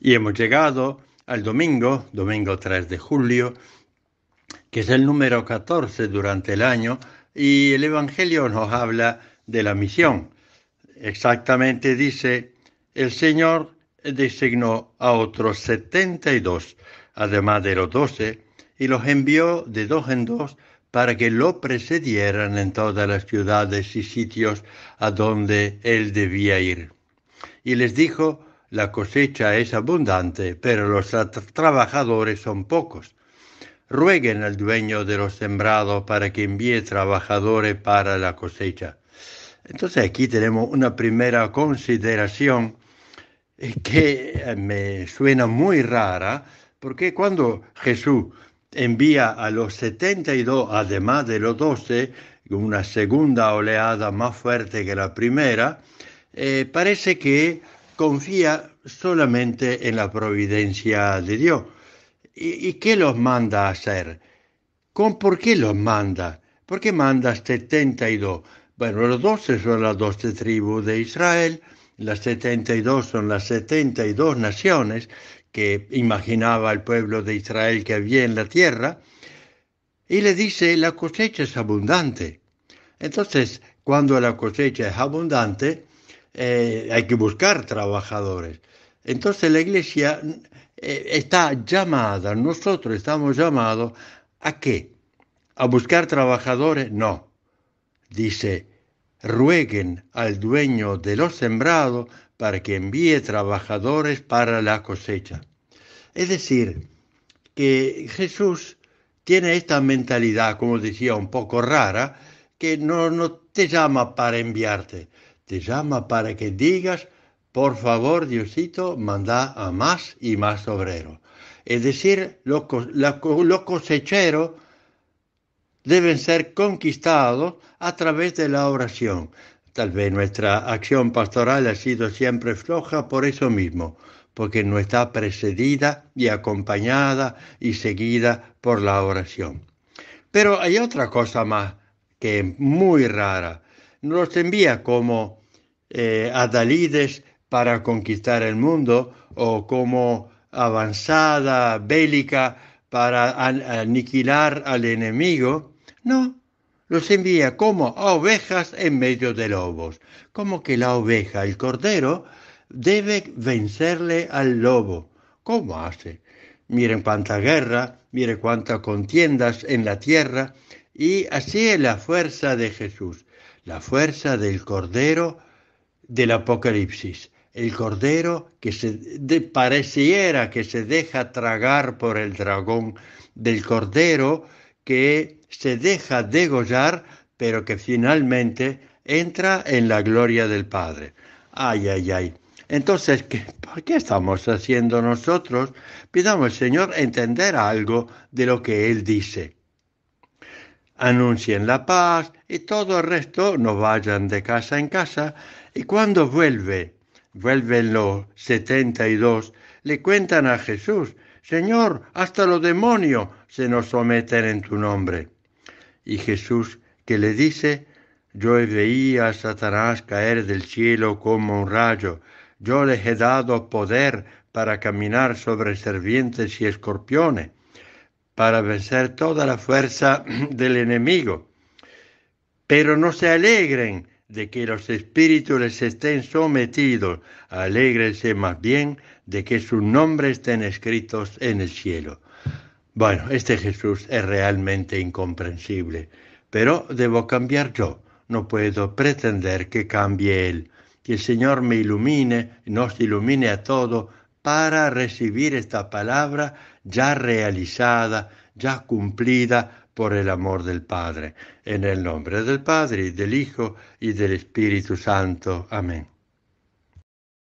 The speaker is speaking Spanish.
Y hemos llegado al domingo, domingo 3 de julio, que es el número 14 durante el año, y el Evangelio nos habla de la misión. Exactamente dice, el Señor designó a otros 72, además de los 12, y los envió de dos en dos para que lo precedieran en todas las ciudades y sitios a donde él debía ir. Y les dijo, la cosecha es abundante, pero los trabajadores son pocos. Rueguen al dueño de los sembrados para que envíe trabajadores para la cosecha. Entonces aquí tenemos una primera consideración eh, que eh, me suena muy rara, porque cuando Jesús envía a los 72, además de los 12, una segunda oleada más fuerte que la primera, eh, parece que confía solamente en la providencia de Dios. ¿Y, qué los manda a hacer? ¿Con, ¿Por qué los manda? ¿Por qué manda 72? Bueno, los 12 son las 12 tribus de Israel, las 72 son las 72 naciones que imaginaba el pueblo de Israel que había en la tierra, y le dice, la cosecha es abundante. Entonces, cuando la cosecha es abundante, eh, hay que buscar trabajadores. Entonces la iglesia eh, está llamada, nosotros estamos llamados a qué? A buscar trabajadores, no. Dice, rueguen al dueño de los sembrados para que envíe trabajadores para la cosecha. Es decir, que Jesús tiene esta mentalidad, como decía, un poco rara, que no, no te llama para enviarte, te llama para que digas, por favor Diosito, manda a más y más obreros. Es decir, los, los cosecheros deben ser conquistados a través de la oración. Tal vez nuestra acción pastoral ha sido siempre floja por eso mismo, porque no está precedida y acompañada y seguida por la oración. Pero hay otra cosa más que es muy rara. Nos envía como eh, adalides para conquistar el mundo o como avanzada bélica para aniquilar al enemigo. No, los envía como ovejas en medio de lobos, como que la oveja, el cordero, debe vencerle al lobo. ¿Cómo hace? Miren cuánta guerra, miren cuántas contiendas en la tierra, y así es la fuerza de Jesús, la fuerza del cordero del Apocalipsis, el cordero que se pareciera que se deja tragar por el dragón, del cordero que se deja degollar, pero que finalmente entra en la gloria del Padre. Ay, ay, ay. Entonces, ¿qué, qué estamos haciendo nosotros? Pidamos al Señor entender algo de lo que Él dice anuncien la paz y todo el resto no vayan de casa en casa. Y cuando vuelve, vuelven los setenta y dos, le cuentan a Jesús, Señor, hasta los demonios se nos someten en tu nombre. Y Jesús que le dice, yo veía a Satanás caer del cielo como un rayo, yo les he dado poder para caminar sobre serpientes y escorpiones para vencer toda la fuerza del enemigo. Pero no se alegren de que los espíritus les estén sometidos, alegrense más bien de que sus nombres estén escritos en el cielo. Bueno, este Jesús es realmente incomprensible, pero debo cambiar yo, no puedo pretender que cambie Él. Que el Señor me ilumine, nos ilumine a todos para recibir esta palabra ya realizada, ya cumplida por el amor del Padre. En el nombre del Padre, y del Hijo, y del Espíritu Santo. Amén.